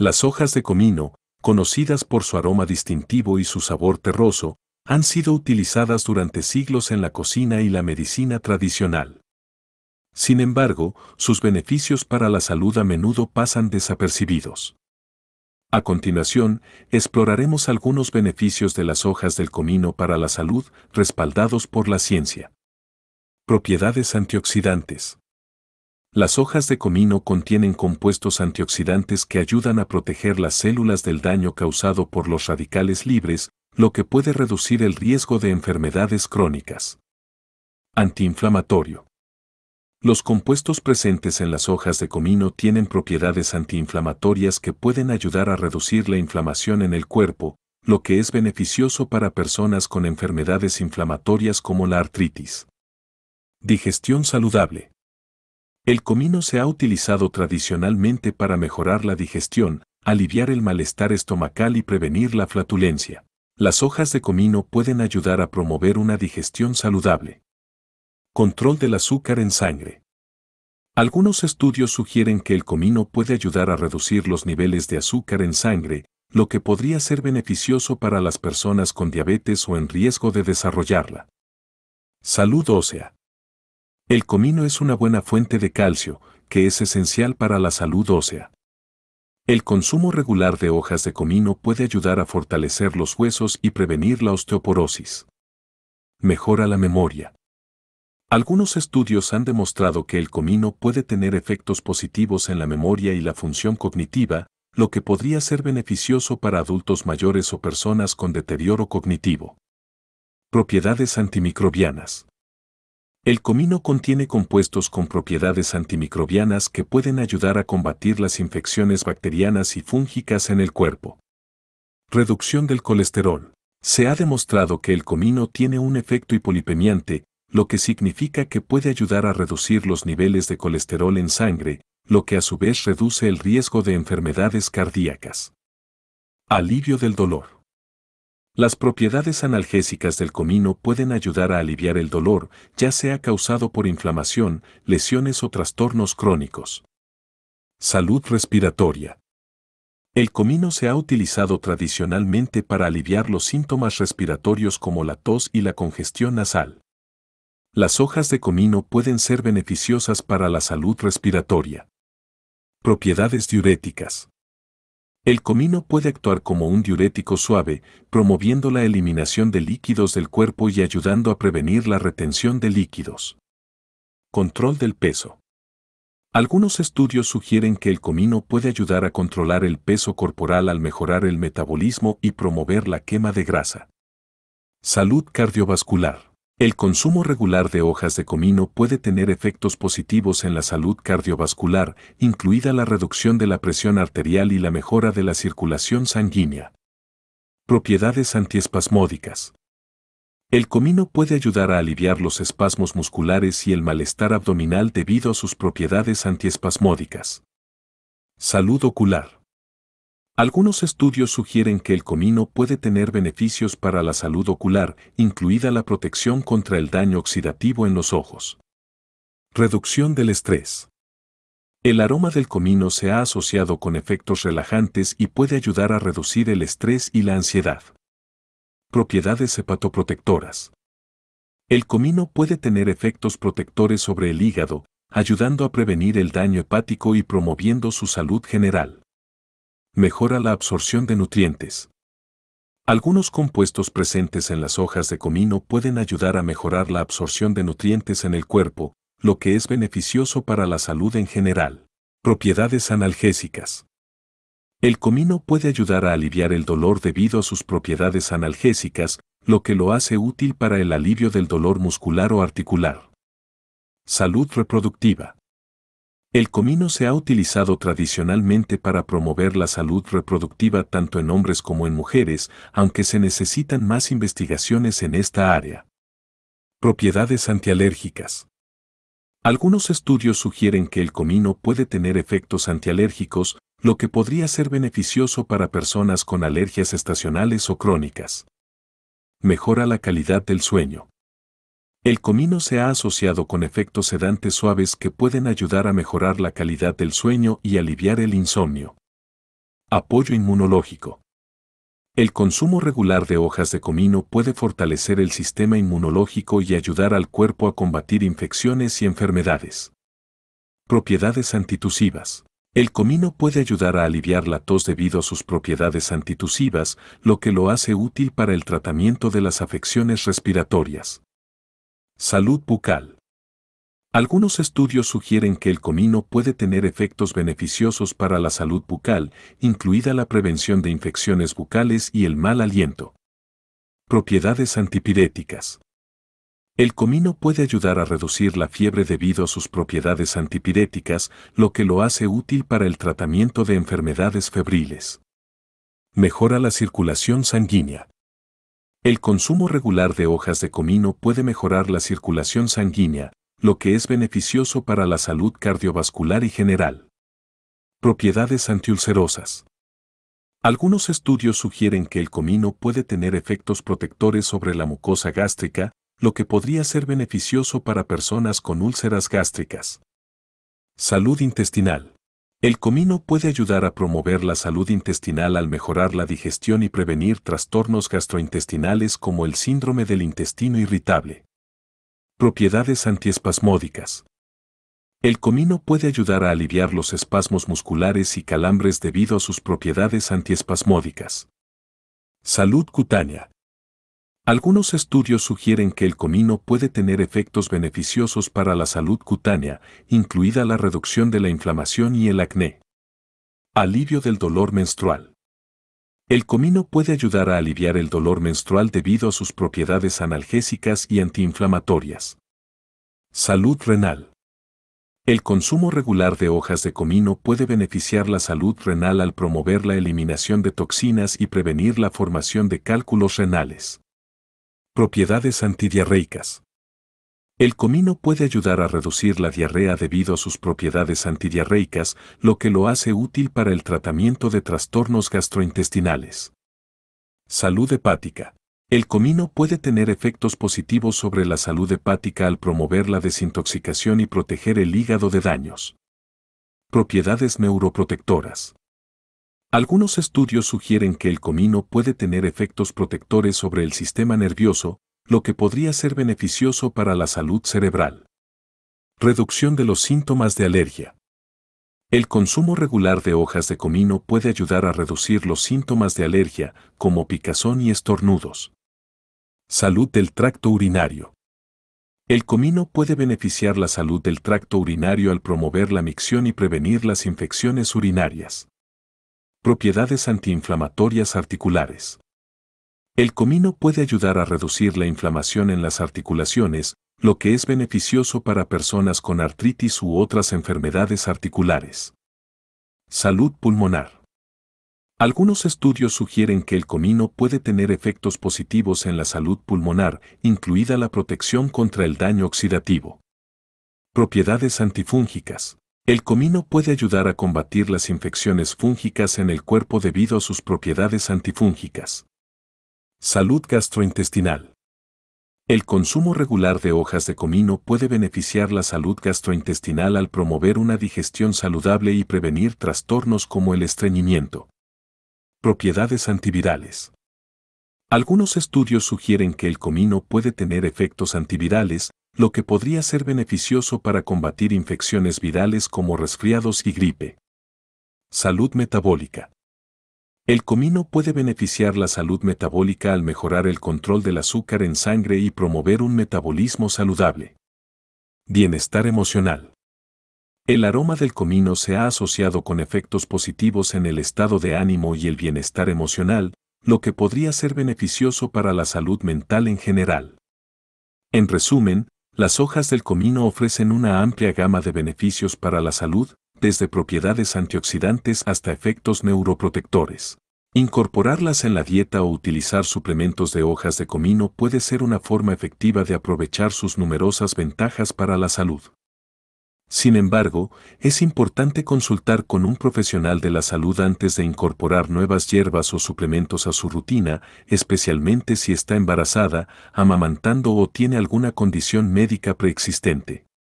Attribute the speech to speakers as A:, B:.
A: Las hojas de comino, conocidas por su aroma distintivo y su sabor terroso, han sido utilizadas durante siglos en la cocina y la medicina tradicional. Sin embargo, sus beneficios para la salud a menudo pasan desapercibidos. A continuación, exploraremos algunos beneficios de las hojas del comino para la salud respaldados por la ciencia. Propiedades antioxidantes. Las hojas de comino contienen compuestos antioxidantes que ayudan a proteger las células del daño causado por los radicales libres, lo que puede reducir el riesgo de enfermedades crónicas. Antiinflamatorio. Los compuestos presentes en las hojas de comino tienen propiedades antiinflamatorias que pueden ayudar a reducir la inflamación en el cuerpo, lo que es beneficioso para personas con enfermedades inflamatorias como la artritis. Digestión saludable. El comino se ha utilizado tradicionalmente para mejorar la digestión, aliviar el malestar estomacal y prevenir la flatulencia. Las hojas de comino pueden ayudar a promover una digestión saludable. Control del azúcar en sangre. Algunos estudios sugieren que el comino puede ayudar a reducir los niveles de azúcar en sangre, lo que podría ser beneficioso para las personas con diabetes o en riesgo de desarrollarla. Salud ósea. El comino es una buena fuente de calcio, que es esencial para la salud ósea. El consumo regular de hojas de comino puede ayudar a fortalecer los huesos y prevenir la osteoporosis. Mejora la memoria. Algunos estudios han demostrado que el comino puede tener efectos positivos en la memoria y la función cognitiva, lo que podría ser beneficioso para adultos mayores o personas con deterioro cognitivo. Propiedades antimicrobianas. El comino contiene compuestos con propiedades antimicrobianas que pueden ayudar a combatir las infecciones bacterianas y fúngicas en el cuerpo. Reducción del colesterol. Se ha demostrado que el comino tiene un efecto hipolipemiante, lo que significa que puede ayudar a reducir los niveles de colesterol en sangre, lo que a su vez reduce el riesgo de enfermedades cardíacas. Alivio del dolor. Las propiedades analgésicas del comino pueden ayudar a aliviar el dolor, ya sea causado por inflamación, lesiones o trastornos crónicos. Salud respiratoria. El comino se ha utilizado tradicionalmente para aliviar los síntomas respiratorios como la tos y la congestión nasal. Las hojas de comino pueden ser beneficiosas para la salud respiratoria. Propiedades diuréticas. El comino puede actuar como un diurético suave, promoviendo la eliminación de líquidos del cuerpo y ayudando a prevenir la retención de líquidos. Control del peso. Algunos estudios sugieren que el comino puede ayudar a controlar el peso corporal al mejorar el metabolismo y promover la quema de grasa. Salud cardiovascular. El consumo regular de hojas de comino puede tener efectos positivos en la salud cardiovascular, incluida la reducción de la presión arterial y la mejora de la circulación sanguínea. Propiedades antiespasmódicas. El comino puede ayudar a aliviar los espasmos musculares y el malestar abdominal debido a sus propiedades antiespasmódicas. Salud ocular. Algunos estudios sugieren que el comino puede tener beneficios para la salud ocular, incluida la protección contra el daño oxidativo en los ojos. Reducción del estrés. El aroma del comino se ha asociado con efectos relajantes y puede ayudar a reducir el estrés y la ansiedad. Propiedades hepatoprotectoras. El comino puede tener efectos protectores sobre el hígado, ayudando a prevenir el daño hepático y promoviendo su salud general mejora la absorción de nutrientes. Algunos compuestos presentes en las hojas de comino pueden ayudar a mejorar la absorción de nutrientes en el cuerpo, lo que es beneficioso para la salud en general. Propiedades analgésicas. El comino puede ayudar a aliviar el dolor debido a sus propiedades analgésicas, lo que lo hace útil para el alivio del dolor muscular o articular. Salud reproductiva. El comino se ha utilizado tradicionalmente para promover la salud reproductiva tanto en hombres como en mujeres, aunque se necesitan más investigaciones en esta área. Propiedades antialérgicas. Algunos estudios sugieren que el comino puede tener efectos antialérgicos, lo que podría ser beneficioso para personas con alergias estacionales o crónicas. Mejora la calidad del sueño. El comino se ha asociado con efectos sedantes suaves que pueden ayudar a mejorar la calidad del sueño y aliviar el insomnio. Apoyo inmunológico. El consumo regular de hojas de comino puede fortalecer el sistema inmunológico y ayudar al cuerpo a combatir infecciones y enfermedades. Propiedades antitusivas. El comino puede ayudar a aliviar la tos debido a sus propiedades antitusivas, lo que lo hace útil para el tratamiento de las afecciones respiratorias. Salud bucal. Algunos estudios sugieren que el comino puede tener efectos beneficiosos para la salud bucal, incluida la prevención de infecciones bucales y el mal aliento. Propiedades antipiréticas. El comino puede ayudar a reducir la fiebre debido a sus propiedades antipiréticas, lo que lo hace útil para el tratamiento de enfermedades febriles. Mejora la circulación sanguínea. El consumo regular de hojas de comino puede mejorar la circulación sanguínea, lo que es beneficioso para la salud cardiovascular y general. Propiedades antiulcerosas. Algunos estudios sugieren que el comino puede tener efectos protectores sobre la mucosa gástrica, lo que podría ser beneficioso para personas con úlceras gástricas. Salud intestinal. El comino puede ayudar a promover la salud intestinal al mejorar la digestión y prevenir trastornos gastrointestinales como el síndrome del intestino irritable. Propiedades antiespasmódicas. El comino puede ayudar a aliviar los espasmos musculares y calambres debido a sus propiedades antiespasmódicas. Salud cutánea. Algunos estudios sugieren que el comino puede tener efectos beneficiosos para la salud cutánea, incluida la reducción de la inflamación y el acné. Alivio del dolor menstrual. El comino puede ayudar a aliviar el dolor menstrual debido a sus propiedades analgésicas y antiinflamatorias. Salud renal. El consumo regular de hojas de comino puede beneficiar la salud renal al promover la eliminación de toxinas y prevenir la formación de cálculos renales. Propiedades antidiarreicas. El comino puede ayudar a reducir la diarrea debido a sus propiedades antidiarreicas, lo que lo hace útil para el tratamiento de trastornos gastrointestinales. Salud hepática. El comino puede tener efectos positivos sobre la salud hepática al promover la desintoxicación y proteger el hígado de daños. Propiedades neuroprotectoras. Algunos estudios sugieren que el comino puede tener efectos protectores sobre el sistema nervioso, lo que podría ser beneficioso para la salud cerebral. Reducción de los síntomas de alergia. El consumo regular de hojas de comino puede ayudar a reducir los síntomas de alergia, como picazón y estornudos. Salud del tracto urinario. El comino puede beneficiar la salud del tracto urinario al promover la micción y prevenir las infecciones urinarias. Propiedades antiinflamatorias articulares. El comino puede ayudar a reducir la inflamación en las articulaciones, lo que es beneficioso para personas con artritis u otras enfermedades articulares. Salud pulmonar. Algunos estudios sugieren que el comino puede tener efectos positivos en la salud pulmonar, incluida la protección contra el daño oxidativo. Propiedades antifúngicas. El comino puede ayudar a combatir las infecciones fúngicas en el cuerpo debido a sus propiedades antifúngicas. Salud gastrointestinal. El consumo regular de hojas de comino puede beneficiar la salud gastrointestinal al promover una digestión saludable y prevenir trastornos como el estreñimiento. Propiedades antivirales. Algunos estudios sugieren que el comino puede tener efectos antivirales, lo que podría ser beneficioso para combatir infecciones virales como resfriados y gripe. Salud metabólica. El comino puede beneficiar la salud metabólica al mejorar el control del azúcar en sangre y promover un metabolismo saludable. Bienestar emocional. El aroma del comino se ha asociado con efectos positivos en el estado de ánimo y el bienestar emocional, lo que podría ser beneficioso para la salud mental en general. En resumen, las hojas del comino ofrecen una amplia gama de beneficios para la salud, desde propiedades antioxidantes hasta efectos neuroprotectores. Incorporarlas en la dieta o utilizar suplementos de hojas de comino puede ser una forma efectiva de aprovechar sus numerosas ventajas para la salud. Sin embargo, es importante consultar con un profesional de la salud antes de incorporar nuevas hierbas o suplementos a su rutina, especialmente si está embarazada, amamantando o tiene alguna condición médica preexistente.